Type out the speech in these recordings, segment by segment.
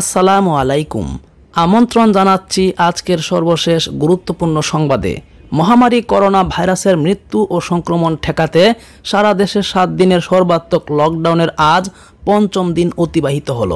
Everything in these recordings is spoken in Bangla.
আসসালামু আলাইকুম আমন্ত্রণ জানাচ্ছি আজকের সর্বশেষ গুরুত্বপূর্ণ সংবাদে মহামারী করোনা ভাইরাসের মৃত্যু ও সংক্রমণ ঠেকাতে সারা দেশে সাত দিনের সর্বাত্মক লকডাউনের আজ পঞ্চম দিন অতিবাহিত হল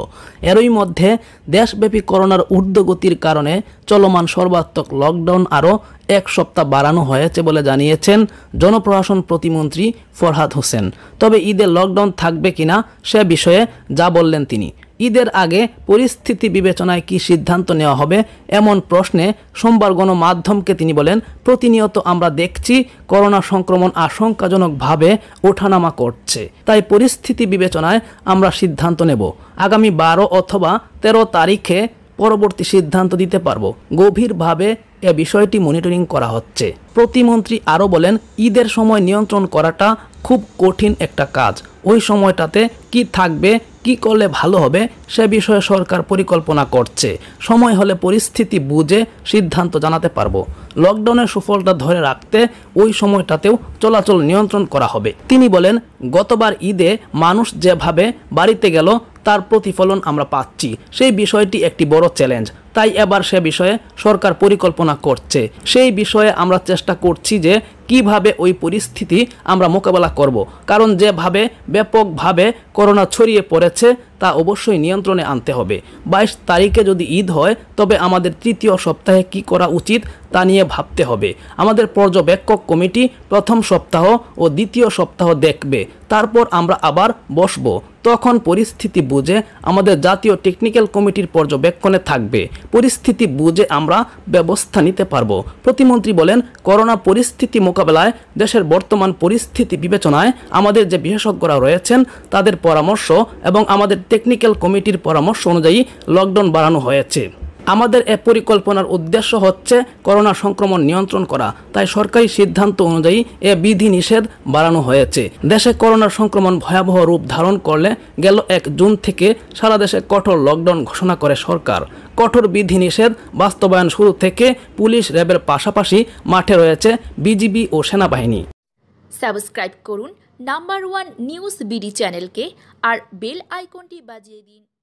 এরই মধ্যে দেশব্যাপী করোনার ঊর্ধ্বগতির কারণে চলমান সর্বাত্মক লকডাউন আরও এক সপ্তাহ বাড়ানো হয়েছে বলে জানিয়েছেন জনপ্রশাসন প্রতিমন্ত্রী ফরহাদ হোসেন তবে ঈদে লকডাউন থাকবে কিনা সে বিষয়ে যা বললেন তিনি ঈদের আগে পরিস্থিতি বিবেচনায় কি সিদ্ধান্ত নেওয়া হবে এমন প্রশ্নে সোমবার গণমাধ্যমকে তিনি বলেন প্রতিনিয়ত আমরা দেখছি করোনা সংক্রমণ আশঙ্কাজনকভাবে ওঠানামা করছে তাই পরিস্থিতি বিবেচনায় আমরা সিদ্ধান্ত নেব আগামী বারো অথবা তেরো তারিখে পরবর্তী সিদ্ধান্ত দিতে পারব গভীরভাবে এ বিষয়টি মনিটরিং করা হচ্ছে প্রতিমন্ত্রী আরও বলেন ঈদের সময় নিয়ন্ত্রণ করাটা খুব কঠিন একটা কাজ ওই সময়টাতে কি থাকবে কি করলে ভালো হবে সে বিষয়ে সরকার পরিকল্পনা করছে সময় হলে পরিস্থিতি বুঝে সিদ্ধান্ত জানাতে পারবো লকডাউনের সুফলটা ধরে রাখতে ওই সময়টাতেও চলাচল নিয়ন্ত্রণ করা হবে তিনি বলেন গতবার ঈদে মানুষ যেভাবে বাড়িতে গেল তার প্রতিফলন আমরা পাচ্ছি সেই বিষয়টি একটি বড় চ্যালেঞ্জ তাই এবার সে বিষয়ে সরকার পরিকল্পনা করছে সেই বিষয়ে আমরা চেষ্টা করছি যে কিভাবে ওই পরিস্থিতি আমরা মোকাবেলা করব। কারণ যেভাবে ব্যাপকভাবে করোনা ছড়িয়ে পড়েছে তা অবশ্যই নিয়ন্ত্রণে আনতে হবে ২২ তারিখে যদি ঈদ হয় তবে আমাদের তৃতীয় সপ্তাহে কি করা উচিত তা নিয়ে ভাবতে হবে আমাদের পর্যবেক্ষক কমিটি প্রথম সপ্তাহ ও দ্বিতীয় সপ্তাহ দেখবে তারপর আমরা আবার বসবো তখন পরিস্থিতি বুঝে আমাদের জাতীয় টেকনিক্যাল কমিটির পর্যবেক্ষণে থাকবে পরিস্থিতি বুঝে আমরা ব্যবস্থা নিতে পারব প্রতিমন্ত্রী বলেন করোনা পরিস্থিতি মোকাবেলায় দেশের বর্তমান পরিস্থিতি বিবেচনায় আমাদের যে বিশেষজ্ঞরা রয়েছেন তাদের পরামর্শ এবং আমাদের টেকনিক্যাল কমিটির পরামর্শ অনুযায়ী লকডাউন বাড়ানো হয়েছে আমাদের এ পরিকল্পনার উদ্দেশ্য হচ্ছে করোনা সংক্রমণ নিয়ন্ত্রণ করা তাই সরকারি সিদ্ধান্ত অনুযায়ী এ বিধি নিষেধ বাড়ানো হয়েছে দেশে করোনা সংক্রমণ ভয়াবহ রূপ ধারণ করলে গেল এক জুন থেকে সারা দেশে কঠোর লকডাউন ঘোষণা করে সরকার কঠোর বিধিনিষেধ বাস্তবায়ন শুরু থেকে পুলিশ র্যাবের পাশাপাশি মাঠে রয়েছে বিজিবি ও সেনাবাহিনী সাবস্ক্রাইব করুন নাম্বার ওয়ান নিউজ বিডি চ্যানেলকে আর বেল আইকনটি বাজিয়ে দিন